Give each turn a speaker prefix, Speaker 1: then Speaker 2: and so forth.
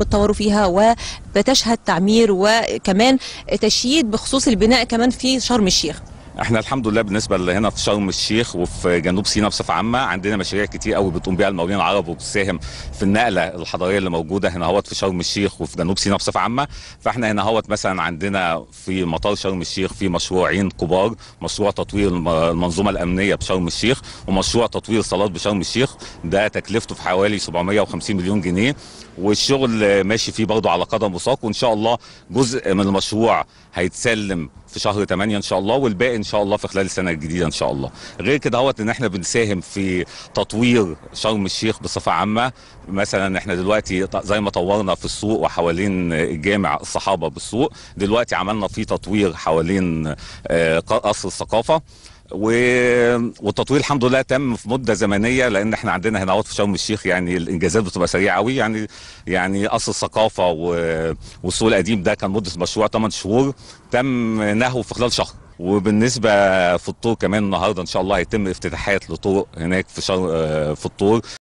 Speaker 1: بتطوروا فيها وبتشهد تعمير وكمان تشييد بخصوص البناء كمان في شرم الشيخ احنا الحمد لله بالنسبه لهنا في شرم الشيخ وفي جنوب سيناء بصفه عامه عندنا مشاريع كتير قوي بتقوم بيها المقاولين العرب وبتساهم في النقله الحضاريه اللي موجوده هنا هوت في شرم الشيخ وفي جنوب سيناء بصفه عامه فاحنا هنا هوت مثلا عندنا في مطار شرم الشيخ في مشروعين كبار مشروع تطوير المنظومه الامنيه بشرم الشيخ ومشروع تطوير صالات بشرم الشيخ ده تكلفته في حوالي 750 مليون جنيه والشغل ماشي فيه برضه على قدم وساق وان شاء الله جزء من المشروع هيتسلم في شهر 8 ان شاء الله والباقي ان شاء الله في خلال السنه الجديده ان شاء الله غير كده هوت ان احنا بنساهم في تطوير شرم الشيخ بصفه عامه مثلا احنا دلوقتي زي ما طورنا في السوق وحوالين الجامع الصحابه بالسوق دلوقتي عملنا فيه تطوير حوالين آه، قصر الثقافه والتطوير الحمد لله تم في مده زمنيه لان احنا عندنا هنا في شرم الشيخ يعني الانجازات بتبقى سريعه قوي يعني يعني قصر الثقافه والسوق القديم ده كان مده مشروع 8 شهور تم نهو في خلال شهر وبالنسبه في الطور كمان النهارده ان شاء الله هيتم افتتاحات لطرق هناك في شر... آه، في الطور